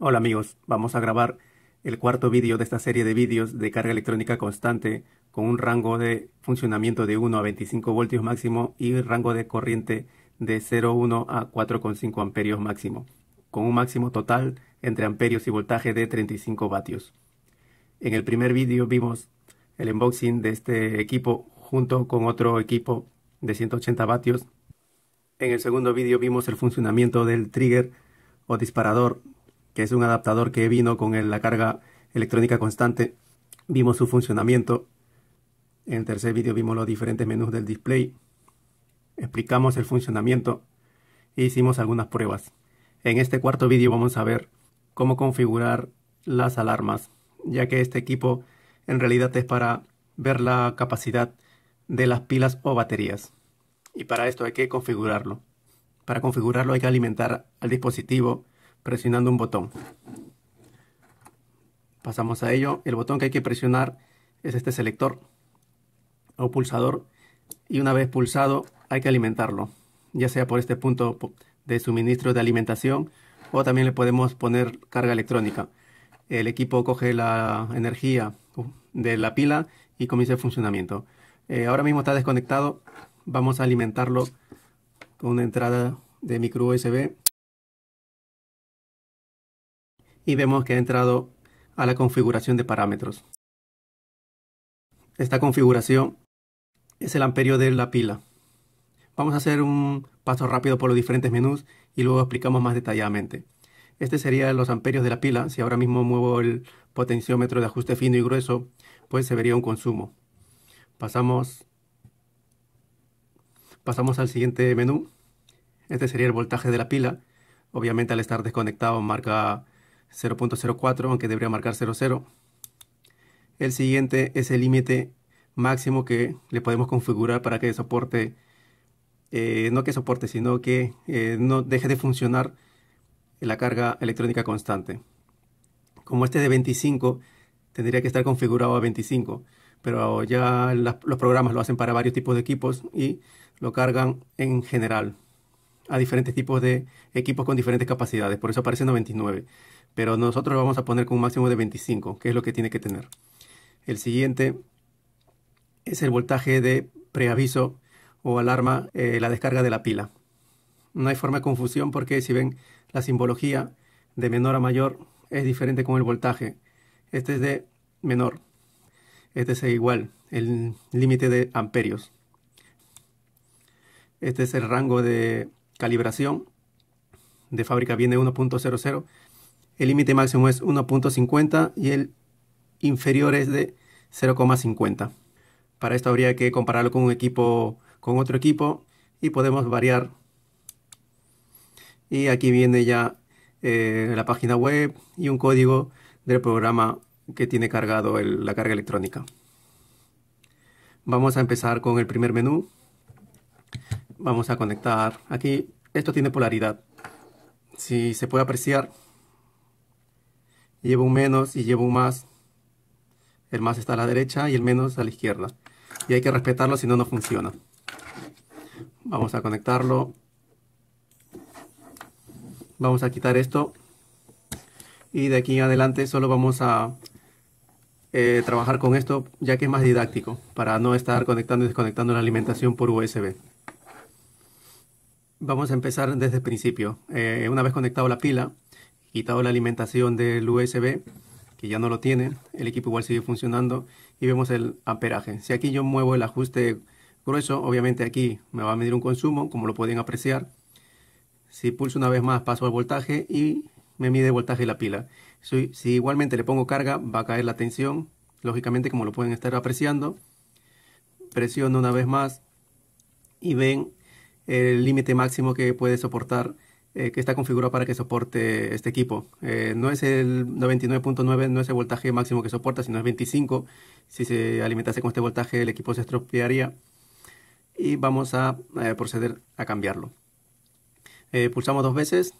Hola amigos, vamos a grabar el cuarto vídeo de esta serie de vídeos de carga electrónica constante con un rango de funcionamiento de 1 a 25 voltios máximo y rango de corriente de 0,1 a 4,5 amperios máximo, con un máximo total entre amperios y voltaje de 35 vatios. En el primer vídeo vimos el unboxing de este equipo junto con otro equipo de 180 vatios. En el segundo vídeo vimos el funcionamiento del trigger o disparador que es un adaptador que vino con la carga electrónica constante. Vimos su funcionamiento. En el tercer vídeo vimos los diferentes menús del display. Explicamos el funcionamiento e hicimos algunas pruebas. En este cuarto vídeo vamos a ver cómo configurar las alarmas, ya que este equipo en realidad es para ver la capacidad de las pilas o baterías. Y para esto hay que configurarlo. Para configurarlo hay que alimentar al dispositivo presionando un botón. Pasamos a ello. El botón que hay que presionar es este selector o pulsador y una vez pulsado hay que alimentarlo, ya sea por este punto de suministro de alimentación o también le podemos poner carga electrónica. El equipo coge la energía uh, de la pila y comienza el funcionamiento. Eh, ahora mismo está desconectado, vamos a alimentarlo con una entrada de micro USB y vemos que ha entrado a la configuración de parámetros. Esta configuración es el amperio de la pila. Vamos a hacer un paso rápido por los diferentes menús y luego explicamos más detalladamente. Este sería los amperios de la pila. Si ahora mismo muevo el potenciómetro de ajuste fino y grueso, pues se vería un consumo. Pasamos, pasamos al siguiente menú. Este sería el voltaje de la pila. Obviamente al estar desconectado marca 0.04, aunque debería marcar 00. El siguiente es el límite máximo que le podemos configurar para que soporte, eh, no que soporte, sino que eh, no deje de funcionar la carga electrónica constante. Como este de 25, tendría que estar configurado a 25, pero ya los programas lo hacen para varios tipos de equipos y lo cargan en general a diferentes tipos de equipos con diferentes capacidades, por eso aparece 99 pero nosotros lo vamos a poner con un máximo de 25, que es lo que tiene que tener. El siguiente es el voltaje de preaviso o alarma, eh, la descarga de la pila. No hay forma de confusión porque si ven la simbología de menor a mayor es diferente con el voltaje. Este es de menor, este es igual, el límite de amperios. Este es el rango de calibración. De fábrica viene 1.00 el límite máximo es 1.50 y el inferior es de 0.50. Para esto habría que compararlo con un equipo, con otro equipo y podemos variar. Y aquí viene ya eh, la página web y un código del programa que tiene cargado la carga electrónica. Vamos a empezar con el primer menú. Vamos a conectar. Aquí esto tiene polaridad. Si se puede apreciar, llevo un menos y llevo un más. El más está a la derecha y el menos a la izquierda. Y hay que respetarlo, si no, no funciona. Vamos a conectarlo. Vamos a quitar esto. Y de aquí en adelante solo vamos a eh, trabajar con esto, ya que es más didáctico, para no estar conectando y desconectando la alimentación por USB. Vamos a empezar desde el principio. Eh, una vez conectado la pila, quitado la alimentación del USB, que ya no lo tiene, el equipo igual sigue funcionando y vemos el amperaje. Si aquí yo muevo el ajuste grueso, obviamente aquí me va a medir un consumo, como lo pueden apreciar. Si pulso una vez más paso al voltaje y me mide el voltaje de la pila. Si, si igualmente le pongo carga va a caer la tensión, lógicamente como lo pueden estar apreciando. Presiono una vez más y ven el límite máximo que puede soportar eh, que está configurado para que soporte este equipo. Eh, no es el 99.9, no es el voltaje máximo que soporta, sino es 25. Si se alimentase con este voltaje, el equipo se estropearía. Y vamos a eh, proceder a cambiarlo. pulsamos dos veces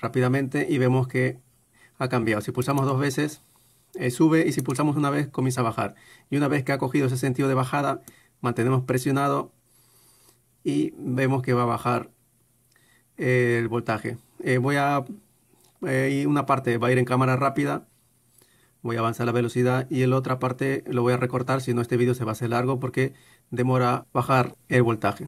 rápidamente y vemos que ha cambiado. Si pulsamos dos veces, sube y si pulsamos una vez, comienza a bajar. Y una vez que ha cogido ese sentido de bajada, mantenemos presionado y vemos que va a bajar el voltaje. Eh, voy a eh, una parte va a ir en cámara rápida, voy a avanzar la velocidad y en la otra parte lo voy a recortar, si no este vídeo se va a hacer largo porque demora bajar el voltaje.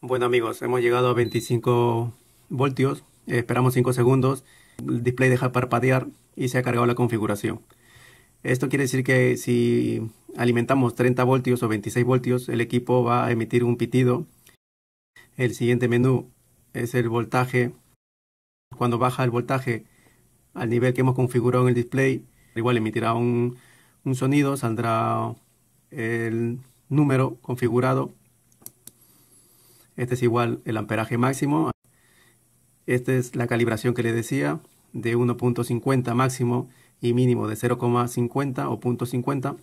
Bueno amigos, hemos llegado a 25 voltios, esperamos 5 segundos, el display deja parpadear y se ha cargado la configuración. Esto quiere decir que si alimentamos 30 voltios o 26 voltios, el equipo va a emitir un pitido. El siguiente menú es el voltaje. Cuando baja el voltaje al nivel que hemos configurado en el display, igual emitirá un, un sonido, saldrá el número configurado. Este es igual el amperaje máximo. Esta es la calibración que le decía de 1.50 máximo y mínimo de 0,50 o 0.50.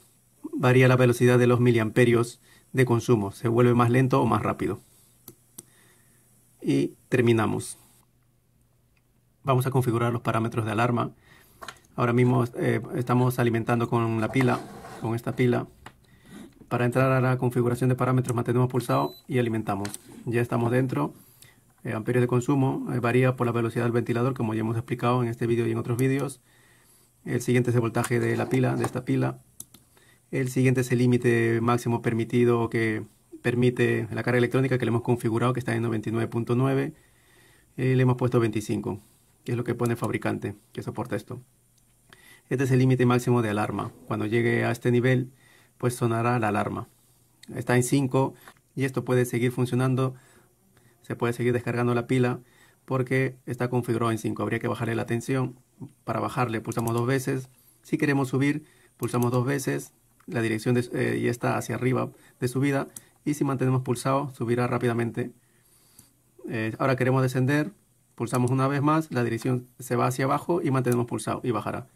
Varía la velocidad de los miliamperios de consumo. Se vuelve más lento o más rápido. Y terminamos. Vamos a configurar los parámetros de alarma. Ahora mismo eh, estamos alimentando con la pila, con esta pila. Para entrar a la configuración de parámetros mantenemos pulsado y alimentamos. Ya estamos dentro. Eh, amperios de consumo, eh, varía por la velocidad del ventilador, como ya hemos explicado en este vídeo y en otros vídeos. El siguiente es el voltaje de la pila, de esta pila. El siguiente es el límite máximo permitido que permite la carga electrónica que le hemos configurado, que está en 99.9. Eh, le hemos puesto 25, que es lo que pone el fabricante que soporta esto. Este es el límite máximo de alarma. Cuando llegue a este nivel, pues sonará la alarma. Está en 5 y esto puede seguir funcionando se puede seguir descargando la pila porque está configurado en 5. Habría que bajarle la tensión. Para bajarle pulsamos dos veces. Si queremos subir, pulsamos dos veces. La dirección eh, y está hacia arriba de subida. Y si mantenemos pulsado, subirá rápidamente. Eh, ahora queremos descender. Pulsamos una vez más. La dirección se va hacia abajo y mantenemos pulsado y bajará.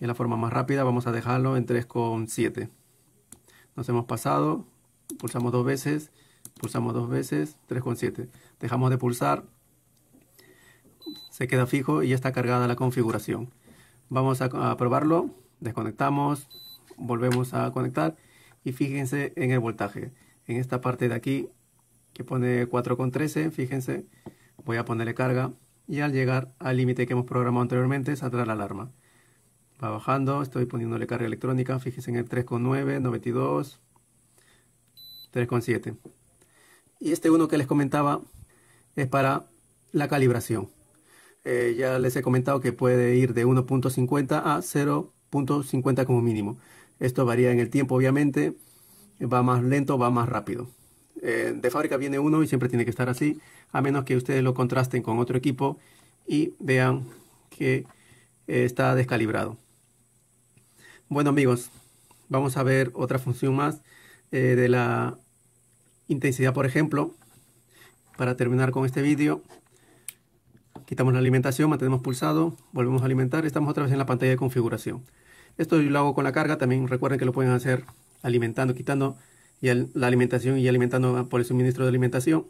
en la forma más rápida. Vamos a dejarlo en 3,7. Nos hemos pasado. Pulsamos dos veces pulsamos dos veces, 3,7. Dejamos de pulsar, se queda fijo y ya está cargada la configuración. Vamos a, probarlo, desconectamos, volvemos a conectar y fíjense en el voltaje. En esta parte de aquí que pone 4,13, fíjense, voy a ponerle carga y al llegar al límite que hemos programado anteriormente saldrá la alarma. Va bajando, estoy poniéndole carga electrónica, fíjense en el 3,9, 92, 3,7. Y este uno que les comentaba es para la calibración. Eh, ya les he comentado que puede ir de 1.50 a 0.50 como mínimo. Esto varía en el tiempo, obviamente. Va más lento, va más rápido. Eh, de fábrica viene uno y siempre tiene que estar así, a menos que ustedes lo contrasten con otro equipo y vean que eh, está descalibrado. Bueno amigos, vamos a ver otra función más de la intensidad, por ejemplo, para terminar con este vídeo, quitamos la alimentación, mantenemos pulsado, volvemos a alimentar, estamos otra vez en la pantalla de configuración. Esto yo lo hago con la carga, también recuerden que lo pueden hacer alimentando, quitando la alimentación y alimentando por el suministro de alimentación.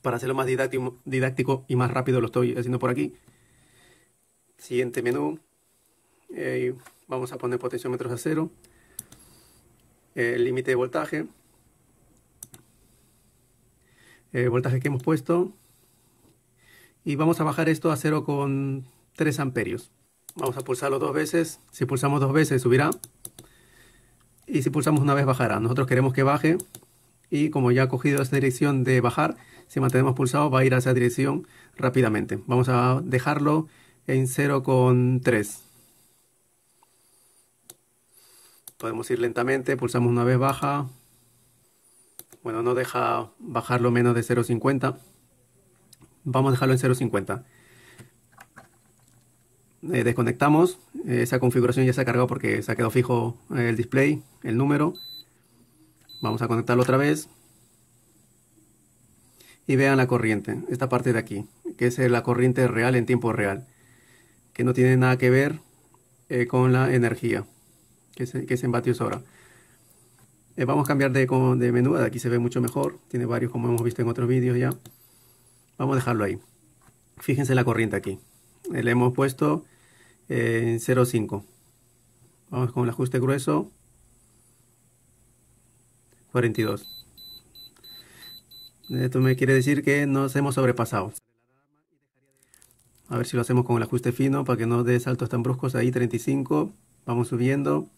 Para hacerlo más didáctico, y más rápido lo estoy haciendo por aquí. Siguiente menú. Eh, vamos a poner potenciómetros a cero. El eh, límite de voltaje. Eh, voltaje que hemos puesto. Y vamos a bajar esto a 0,3 amperios. Vamos a pulsarlo dos veces. Si pulsamos dos veces subirá. Y si pulsamos una vez bajará. Nosotros queremos que baje. Y como ya ha cogido esa dirección de bajar, si mantenemos pulsado va a ir a esa dirección rápidamente. Vamos a dejarlo en 0,3. Podemos ir lentamente, pulsamos una vez baja, bueno, no deja bajarlo menos de 0.50. Vamos a dejarlo en 0.50. Eh, desconectamos, eh, esa configuración ya se ha cargado porque se ha quedado fijo el display, el número. Vamos a conectarlo otra vez. Y vean la corriente, esta parte de aquí, que es la corriente real en tiempo real, que no tiene nada que ver eh, con la energía, que que es en vatios hora. Eh, vamos a cambiar de, menú, aquí se ve mucho mejor. Tiene varios como hemos visto en otros vídeos ya. Vamos a dejarlo ahí. Fíjense la corriente aquí. Eh, le hemos puesto en eh, 0.5. Vamos con el ajuste grueso. 42. Esto me quiere decir que nos hemos sobrepasado. A ver si lo hacemos con el ajuste fino para que no dé saltos tan bruscos. Ahí 35. Vamos subiendo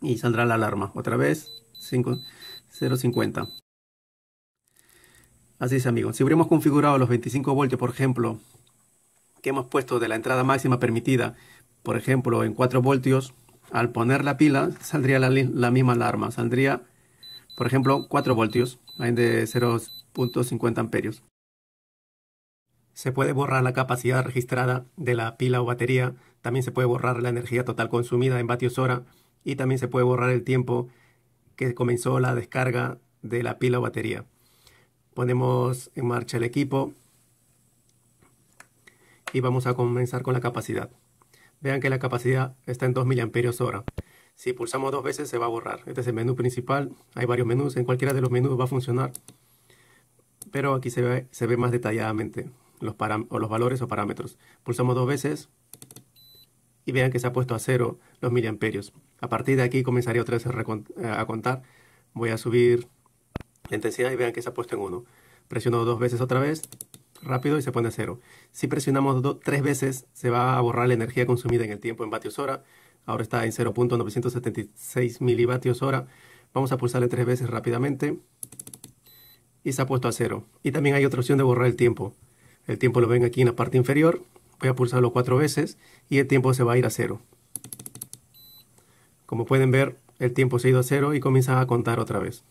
y saldrá la alarma. Otra vez, 050. Así es, amigos. Si hubiéramos configurado los 25 voltios, por ejemplo, que hemos puesto de la entrada máxima permitida, por ejemplo, en 4 voltios, al poner la pila saldría la, misma alarma. Saldría, por ejemplo, 4 voltios, de 0.50 amperios. Se puede borrar la capacidad registrada de la pila o batería. También se puede borrar la energía total consumida en vatios hora y también se puede borrar el tiempo que comenzó la descarga de la pila o batería. Ponemos en marcha el equipo y vamos a comenzar con la capacidad. Vean que la capacidad está en 2 mAh. Si pulsamos dos veces se va a borrar. Este es el menú principal. Hay varios menús. En cualquiera de los menús va a funcionar. Pero aquí se ve, más detalladamente los, los valores o parámetros. Pulsamos dos veces y vean que se ha puesto a cero los miliamperios. A partir de aquí comenzaré otra vez a contar. Voy a subir la intensidad y vean que se ha puesto en 1. Presiono dos veces otra vez, rápido y se pone a cero. Si presionamos tres veces se va a borrar la energía consumida en el tiempo en vatios hora. Ahora está en 0.976 milivatios hora. Vamos a pulsarle tres veces rápidamente y se ha puesto a cero. Y también hay otra opción de borrar el tiempo. El tiempo lo ven aquí en la parte inferior Voy a pulsarlo cuatro veces y el tiempo se va a ir a cero. Como pueden ver, el tiempo se ha ido a cero y comienza a contar otra vez.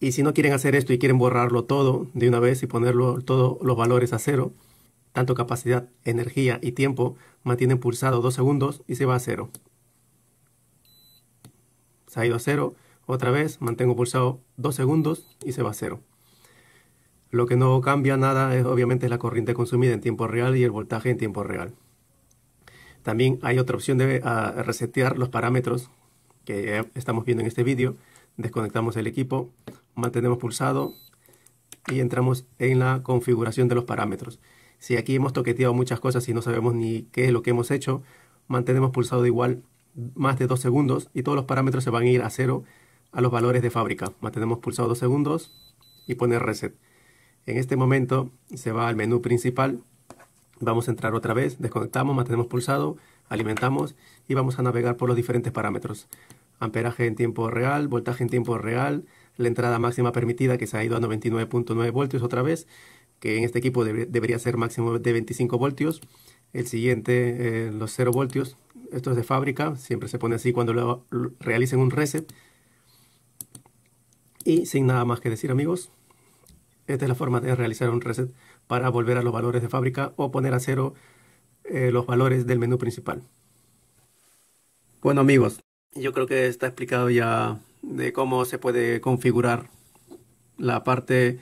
Y si no quieren hacer esto y quieren borrarlo todo de una vez y ponerlo todos los valores a cero, tanto capacidad, energía y tiempo, mantienen pulsado dos segundos y se va a cero. Se ha ido a cero. Otra vez mantengo pulsado dos segundos y se va a cero. Lo que no cambia nada es obviamente la corriente consumida en tiempo real y el voltaje en tiempo real. También hay otra opción de ah, resetear los parámetros que estamos viendo en este vídeo. Desconectamos el equipo, mantenemos pulsado y entramos en la configuración de los parámetros. Si aquí hemos toqueteado muchas cosas y no sabemos ni qué es lo que hemos hecho, mantenemos pulsado igual más de dos segundos y todos los parámetros se van a ir a cero a los valores de fábrica. Mantenemos pulsado dos segundos y pone reset. En este momento se va al menú principal. Vamos a entrar otra vez, desconectamos, mantenemos pulsado, alimentamos y vamos a navegar por los diferentes parámetros. Amperaje en tiempo real, voltaje en tiempo real, la entrada máxima permitida que se ha ido a 99.9 voltios otra vez, que en este equipo debería ser máximo de 25 voltios. El siguiente, eh, los 0 voltios, esto es de fábrica, siempre se pone así cuando realicen un reset. Y sin nada más que decir amigos, esta es la forma de realizar un reset para volver a los valores de fábrica o poner a cero eh, los valores del menú principal. Bueno amigos, yo creo que está explicado ya de cómo se puede configurar la parte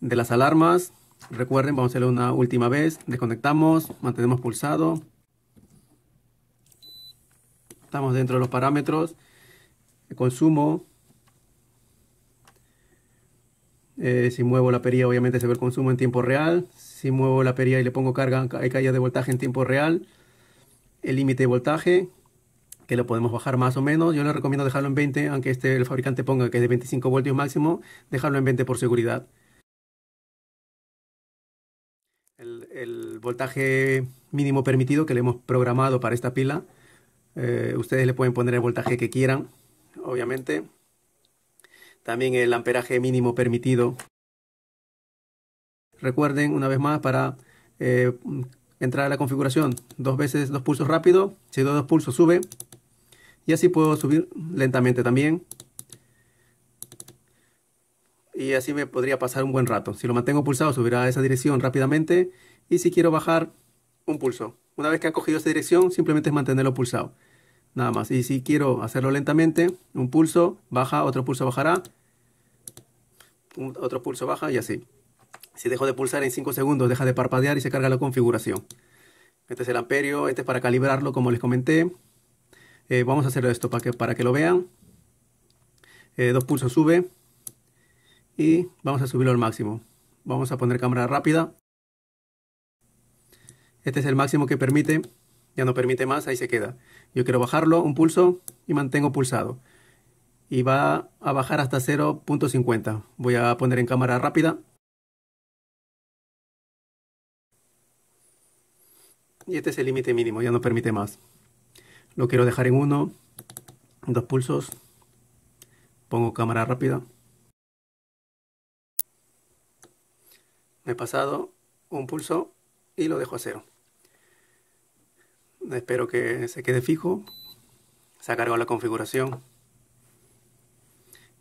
de las alarmas. Recuerden, vamos a hacerlo una última vez. Desconectamos, mantenemos pulsado. Estamos dentro de los parámetros. consumo, Eh, si muevo la perilla, obviamente se ve el consumo en tiempo real. Si muevo la perilla y le pongo carga, hay caída de voltaje en tiempo real. El límite de voltaje, que lo podemos bajar más o menos. Yo le recomiendo dejarlo en 20, aunque este, el fabricante ponga que es de 25 voltios máximo, dejarlo en 20 por seguridad. El, voltaje mínimo permitido que le hemos programado para esta pila. Eh, ustedes le pueden poner el voltaje que quieran, obviamente también el amperaje mínimo permitido. Recuerden una vez más para eh, entrar a la configuración, dos veces dos pulsos rápido, si doy dos pulsos sube y así puedo subir lentamente también. Y así me podría pasar un buen rato. Si lo mantengo pulsado subirá a esa dirección rápidamente y si quiero bajar un pulso. Una vez que ha cogido esa dirección simplemente es mantenerlo pulsado. Nada más. Y si quiero hacerlo lentamente, un pulso, baja, otro pulso bajará, otro pulso baja y así. Si dejo de pulsar en 5 segundos, deja de parpadear y se carga la configuración. Este es el amperio, este es para calibrarlo como les comenté. Eh, vamos a hacer esto para que, para que lo vean. Eh, dos pulsos sube y vamos a subirlo al máximo. Vamos a poner cámara rápida. Este es el máximo que permite ya no permite más, ahí se queda. Yo quiero bajarlo, un pulso y mantengo pulsado. Y va a bajar hasta 0.50. Voy a poner en cámara rápida. Y este es el límite mínimo, ya no permite más. Lo quiero dejar en 1, dos pulsos. Pongo cámara rápida. Me he pasado un pulso y lo dejo a cero. Espero que se quede fijo. Se ha cargado la configuración.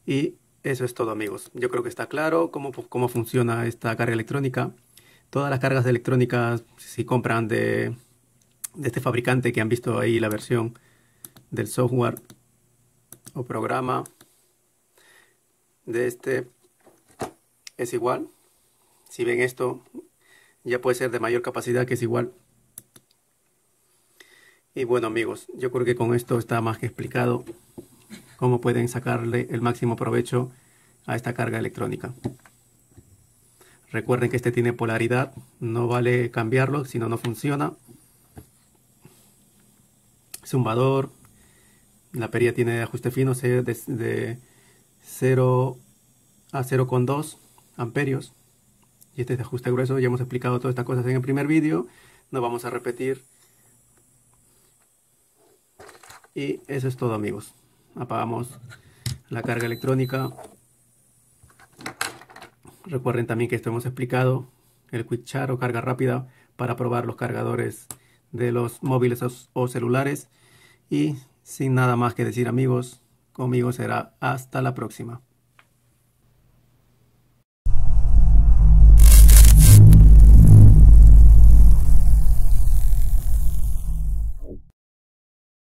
Y eso es todo amigos. Yo creo que está claro cómo, funciona esta carga electrónica. Todas las cargas electrónicas, si compran de, de este fabricante que han visto ahí la versión del software o programa de este, es igual. Si ven esto, ya puede ser de mayor capacidad que es igual y bueno amigos, yo creo que con esto está más que explicado cómo pueden sacarle el máximo provecho a esta carga electrónica. Recuerden que este tiene polaridad, no vale cambiarlo, si no, no funciona. Zumbador, la perilla tiene ajuste fino de, de 0 a 0,2 amperios. Y este es de ajuste grueso, ya hemos explicado todas estas cosas en el primer vídeo, no vamos a repetir y eso es todo amigos. Apagamos la carga electrónica. Recuerden también que esto hemos explicado, el quick o carga rápida para probar los cargadores de los móviles o celulares. Y sin nada más que decir amigos, conmigo será hasta la próxima.